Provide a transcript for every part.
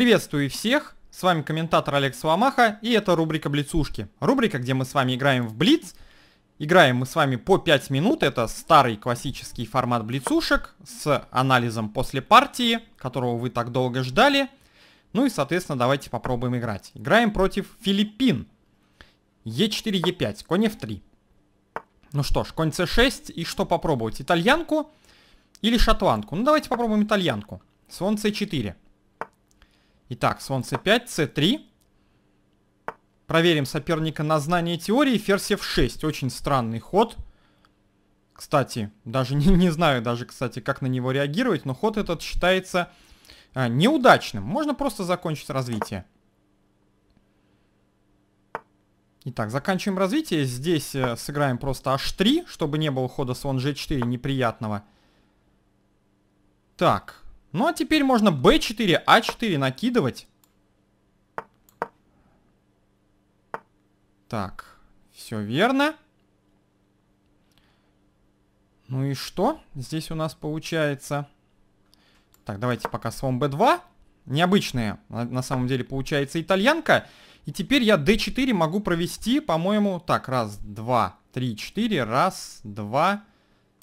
Приветствую всех, с вами комментатор Олег Соломаха, и это рубрика Блицушки. Рубрика, где мы с вами играем в Блиц. Играем мы с вами по 5 минут, это старый классический формат Блицушек с анализом после партии, которого вы так долго ждали. Ну и, соответственно, давайте попробуем играть. Играем против Филиппин. Е4, Е5, конь F3. Ну что ж, конь С6, и что попробовать? Итальянку или шотландку? Ну давайте попробуем итальянку. Слон С4. Итак, слон c5, c3. Проверим соперника на знание теории. Ферзь f6. Очень странный ход. Кстати, даже не, не знаю даже, кстати, как на него реагировать, но ход этот считается а, неудачным. Можно просто закончить развитие. Итак, заканчиваем развитие. Здесь э, сыграем просто h3, чтобы не было хода слон g4 неприятного. Так, ну а теперь можно b4, a4 а накидывать. Так, все верно. Ну и что здесь у нас получается? Так, давайте пока слон b2. Необычная, на самом деле, получается итальянка. И теперь я d4 могу провести, по-моему... Так, раз, два, три, четыре. Раз, два,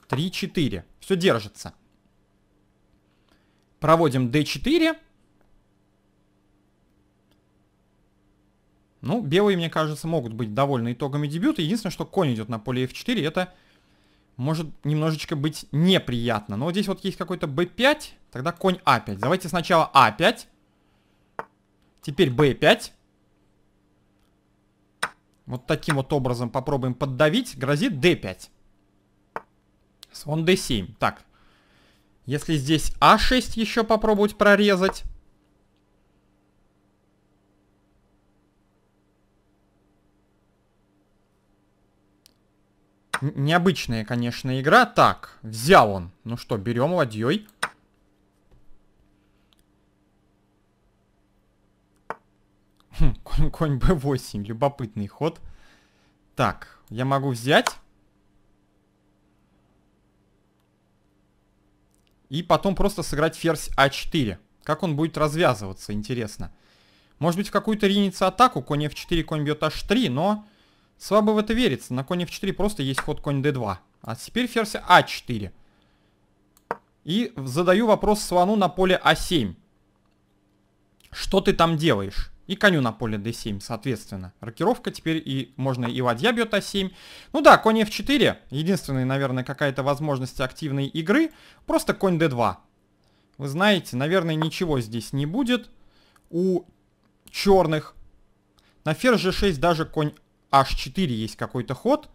три, четыре. Все держится. Проводим d4. Ну, белые, мне кажется, могут быть довольны итогами дебюта. Единственное, что конь идет на поле f4, это может немножечко быть неприятно. Но вот здесь вот есть какой-то b5, тогда конь a5. А Давайте сначала a5, а теперь b5. Вот таким вот образом попробуем поддавить. Грозит d5. он d7. Так, если здесь А6 еще попробовать прорезать. Необычная, конечно, игра. Так, взял он. Ну что, берем ладьей. Хм, конь, конь b8. Любопытный ход. Так, я могу взять. И потом просто сыграть ферзь А4. Как он будет развязываться, интересно. Может быть, в какую-то ринется атаку. Конь F4, конь бьет H3, но... Слабо в это верится. На конь F4 просто есть ход конь D2. А теперь ферзь А4. И задаю вопрос слону на поле А7. Что ты там делаешь? и коню на поле d7, соответственно. Рокировка теперь и можно и ладья бьет а7. Ну да, конь f4, единственная, наверное, какая-то возможность активной игры, просто конь d2. Вы знаете, наверное, ничего здесь не будет у черных. На ферзь g6 даже конь h4 есть какой-то ход.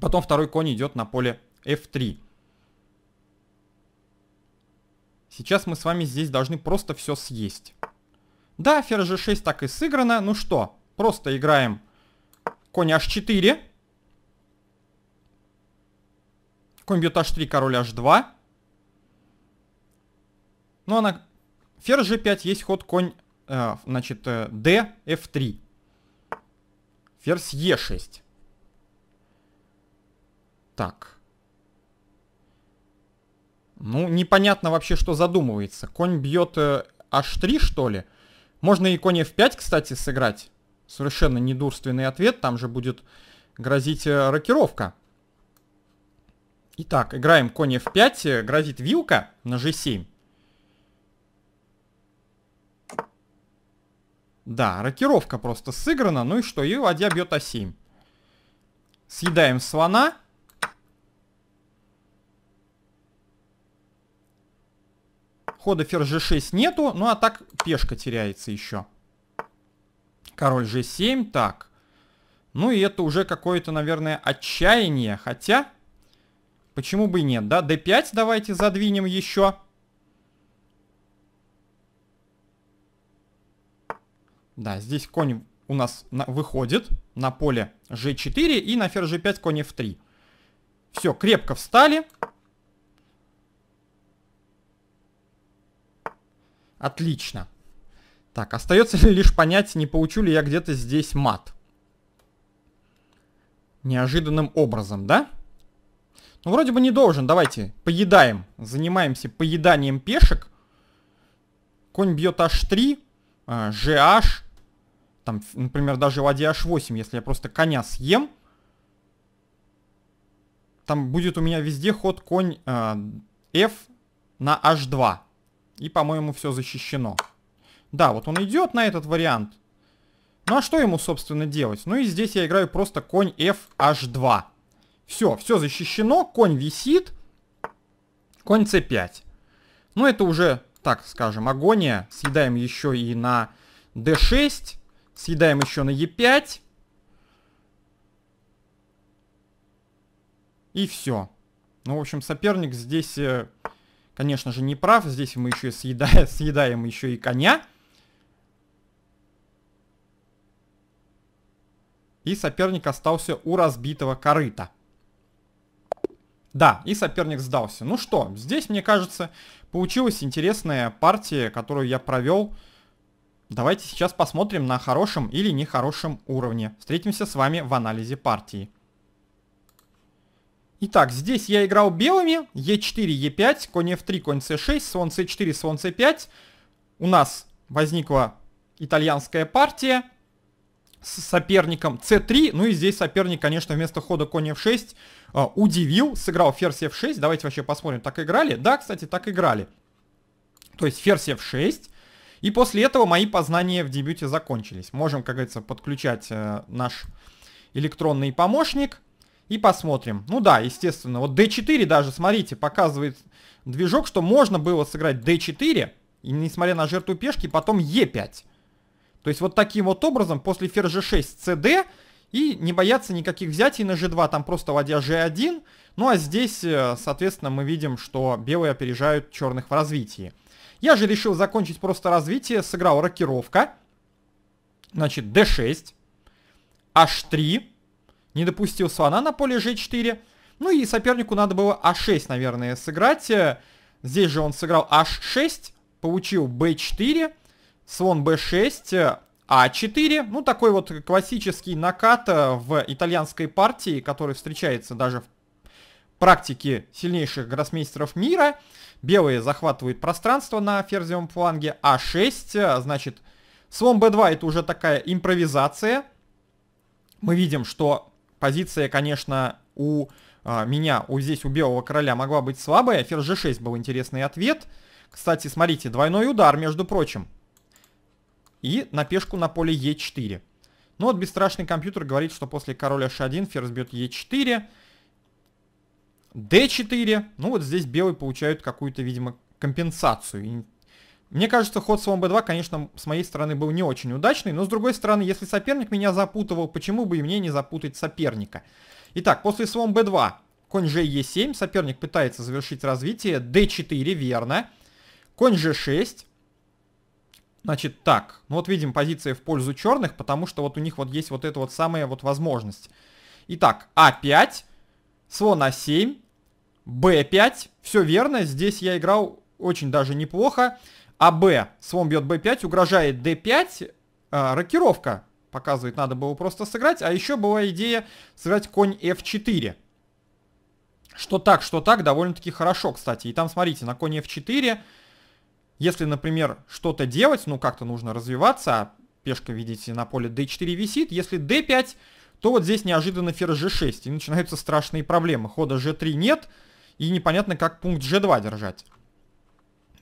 Потом второй конь идет на поле f3. Сейчас мы с вами здесь должны просто все съесть. Да, ферзь g6 так и сыграно. Ну что, просто играем конь h4. Конь бьет h3, король h2. Ну, она... Ферзь g5, есть ход конь, э, значит, э, d, f3. Ферзь e6. Так. Ну, непонятно вообще, что задумывается. Конь бьет h3, э, что ли? Можно и конь f5, кстати, сыграть. Совершенно недурственный ответ. Там же будет грозить э, рокировка. Итак, играем конь f5. Грозит вилка на g7. Да, рокировка просто сыграна. Ну и что? И ладья бьет а7. Съедаем слона. Хода ферзь g6 нету, ну а так пешка теряется еще. Король g7, так. Ну и это уже какое-то, наверное, отчаяние. Хотя, почему бы и нет, да? d5 давайте задвинем еще. Да, здесь конь у нас на, выходит на поле g4 и на ферзь g5 конь f3. Все, крепко встали. Отлично. Так, остается лишь понять, не получу ли я где-то здесь мат. Неожиданным образом, да? Ну, вроде бы не должен. Давайте, поедаем. Занимаемся поеданием пешек. Конь бьет h3, а, gh. Там, например, даже ладья h8, если я просто коня съем. Там будет у меня везде ход конь э, f на h2. И, по-моему, все защищено. Да, вот он идет на этот вариант. Ну а что ему, собственно, делать? Ну и здесь я играю просто конь FH2. Все, все защищено, конь висит. Конь c5. Ну это уже, так скажем, агония. Съедаем еще и на d6. Съедаем еще на e5. И все. Ну, в общем, соперник здесь э, конечно же, не прав. Здесь мы еще съедаем, съедаем еще и коня. И соперник остался у разбитого корыта. Да, и соперник сдался. Ну что, здесь, мне кажется, получилась интересная партия, которую я провел. Давайте сейчас посмотрим на хорошем или нехорошем уровне. Встретимся с вами в анализе партии. Итак, здесь я играл белыми. Е4, Е5, конь F3, конь c 6 слон c 4 слон c 5 У нас возникла итальянская партия с соперником c3. Ну и здесь соперник, конечно, вместо хода конь f6 э, а, удивил, сыграл ферзь f6. Давайте вообще посмотрим, так играли? Да, кстати, так играли. То есть ферзь f6. И после этого мои познания в дебюте закончились. Можем, как говорится, подключать э, наш электронный помощник. И посмотрим. Ну да, естественно. Вот d4 даже, смотрите, показывает движок, что можно было сыграть d4, и несмотря на жертву пешки, потом e5. То есть вот таким вот образом после ферзь g6 cd и не бояться никаких взятий на g2, там просто ладья g1. Ну а здесь, э, соответственно, мы видим, что белые опережают черных в развитии. Я же решил закончить просто развитие, сыграл рокировка. Значит, d6, h3, не допустил слона на поле g4. Ну и сопернику надо было а6, наверное, сыграть. Э, здесь же он сыграл h6, а получил b4, слон b6, а4. Ну, такой вот классический накат э, в итальянской партии, который встречается даже в практике сильнейших гроссмейстеров мира. Белые захватывают пространство на ферзевом фланге, а6, э, значит, слон b2 это уже такая импровизация. Мы видим, что позиция, конечно, у а, меня, у здесь у белого короля могла быть слабая. Ферзь g6 был интересный ответ. Кстати, смотрите, двойной удар, между прочим. И на пешку на поле e4. ну вот бесстрашный компьютер говорит, что после короля h1 ферзь бьет e4. d4. Ну вот здесь белый получают какую-то, видимо, компенсацию. Мне кажется, ход слон b2, конечно, с моей стороны был не очень удачный, но с другой стороны, если соперник меня запутывал, почему бы и мне не запутать соперника? Итак, после слон b2, конь же e7, соперник пытается завершить развитие, d4, верно, конь g6, значит так, ну вот видим позиции в пользу черных, потому что вот у них вот есть вот эта вот самая вот возможность. Итак, а5, слон а7, b5, все верно, здесь я играл очень даже неплохо а АБ, слон бьет Б5, угрожает Д5, э, а, рокировка показывает, надо было просто сыграть. А еще была идея сыграть конь F4. Что так, что так, довольно-таки хорошо, кстати. И там, смотрите, на конь F4, если, например, что-то делать, ну, как-то нужно развиваться, а пешка, видите, на поле D4 висит. Если D5, то вот здесь неожиданно ферзь G6, и начинаются страшные проблемы. Хода G3 нет, и непонятно, как пункт G2 держать.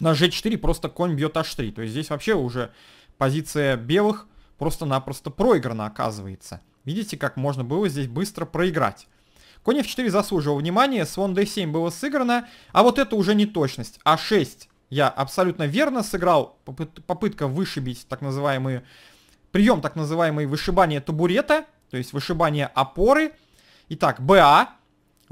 На g4 просто конь бьет h3. То есть здесь вообще уже позиция белых просто-напросто проиграна оказывается. Видите, как можно было здесь быстро проиграть. Конь f4 заслужил внимания, слон d7 было сыграно, а вот это уже не точность. А6 я абсолютно верно сыграл, попытка вышибить так называемый прием так называемый вышибание табурета, то есть вышибание опоры. Итак, ба,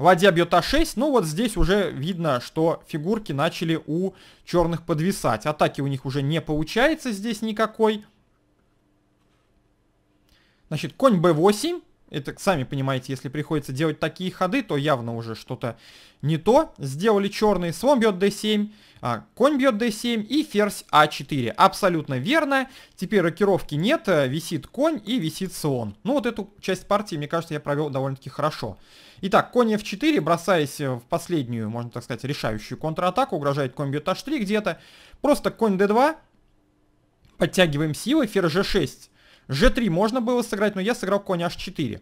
Ладья бьет А6, но вот здесь уже видно, что фигурки начали у черных подвисать. Атаки у них уже не получается здесь никакой. Значит, конь b8. Это, сами понимаете, если приходится делать такие ходы, то явно уже что-то не то. Сделали черный, слон бьет d7, а, конь бьет d7 и ферзь a4. А Абсолютно верно. Теперь рокировки нет, э, висит конь и висит слон. Ну вот эту часть партии, мне кажется, я провел довольно-таки хорошо. Итак, конь f4, бросаясь э, в последнюю, можно так сказать, решающую контратаку, угрожает конь бьет h3 где-то. Просто конь d2, подтягиваем силы, ферзь g6 G3 можно было сыграть, но я сыграл конь H4.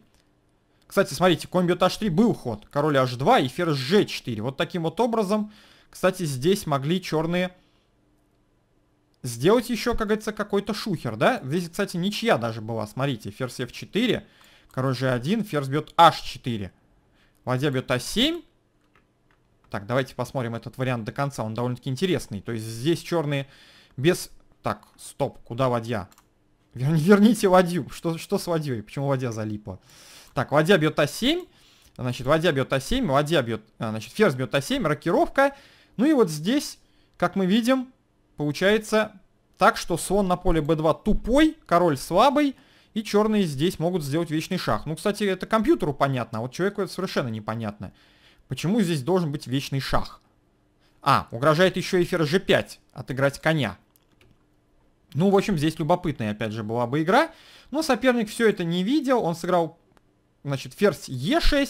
Кстати, смотрите, конь бьет H3 был ход. Король H2 и ферзь G4. Вот таким вот образом, кстати, здесь могли черные сделать еще, как говорится, какой-то шухер, да? Здесь, кстати, ничья даже была. Смотрите, ферзь F4, король G1, ферзь бьет H4. Ладья бьет А7. Так, давайте посмотрим этот вариант до конца. Он довольно-таки интересный. То есть здесь черные без... Так, стоп, куда ладья? Верните ладью. Что, что с ладьей? Почему ладья залипла? Так, ладья бьет А7. Значит, ладья бьет А7, ладья бьет... А, значит, ферзь бьет А7, рокировка. Ну и вот здесь, как мы видим, получается так, что слон на поле b2 тупой, король слабый, и черные здесь могут сделать вечный шах. Ну, кстати, это компьютеру понятно, а вот человеку это совершенно непонятно. Почему здесь должен быть вечный шах? А, угрожает еще и ферзь g5, отыграть коня. Ну, в общем, здесь любопытная, опять же, была бы игра. Но соперник все это не видел. Он сыграл, значит, ферзь Е6.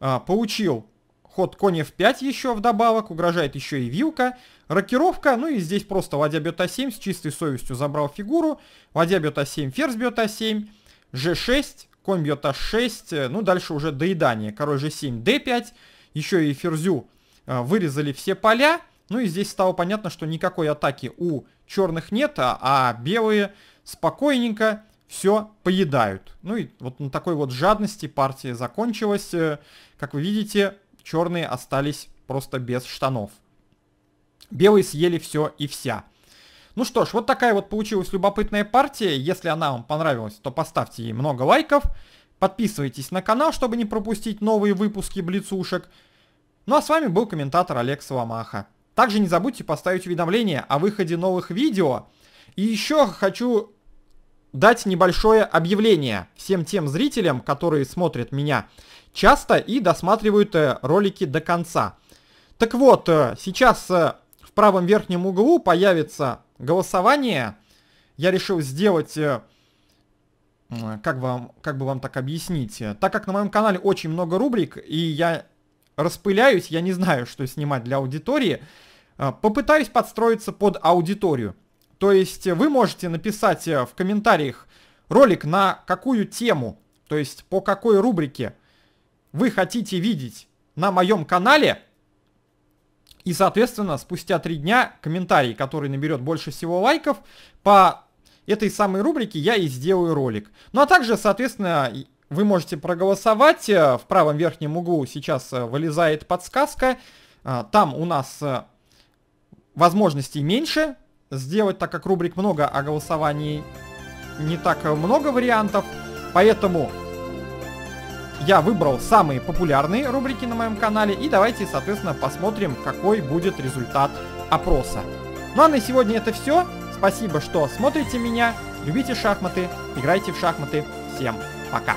А, получил ход конь F5 еще вдобавок. Угрожает еще и вилка. Рокировка. Ну и здесь просто ладья бьет А7. С чистой совестью забрал фигуру. Ладья бьет А7, ферзь бьет А7. G6. Конь бьет А6. Ну, дальше уже доедание. Король G7, D5. Еще и ферзю а, вырезали все поля. Ну и здесь стало понятно, что никакой атаки у черных нет, а, а белые спокойненько все поедают. Ну и вот на такой вот жадности партия закончилась. Э, как вы видите, черные остались просто без штанов. Белые съели все и вся. Ну что ж, вот такая вот получилась любопытная партия. Если она вам понравилась, то поставьте ей много лайков. Подписывайтесь на канал, чтобы не пропустить новые выпуски блицушек. Ну а с вами был комментатор Олег Соломаха. Также не забудьте поставить уведомления о выходе новых видео. И еще хочу дать небольшое объявление всем тем зрителям, которые смотрят меня часто и досматривают э, ролики до конца. Так вот, э, сейчас э, в правом верхнем углу появится голосование. Я решил сделать... Как, вам, как бы вам так объяснить? Так как на моем канале очень много рубрик, и я распыляюсь, я не знаю, что снимать для аудитории, а, попытаюсь подстроиться под аудиторию. То есть э, вы можете написать э, в комментариях ролик на какую тему, то есть по какой рубрике вы хотите видеть на моем канале. И, соответственно, спустя три дня комментарий, который наберет больше всего лайков, по этой самой рубрике я и сделаю ролик. Ну а также, соответственно, вы можете проголосовать. Э, в правом верхнем углу сейчас вылезает подсказка. А, там у нас возможностей меньше сделать, так как рубрик много, а голосований не так много вариантов. Поэтому я выбрал самые популярные рубрики на моем канале. И давайте, соответственно, посмотрим, какой будет результат опроса. Ну а на сегодня это все. Спасибо, что смотрите меня. Любите шахматы, играйте в шахматы. Всем пока!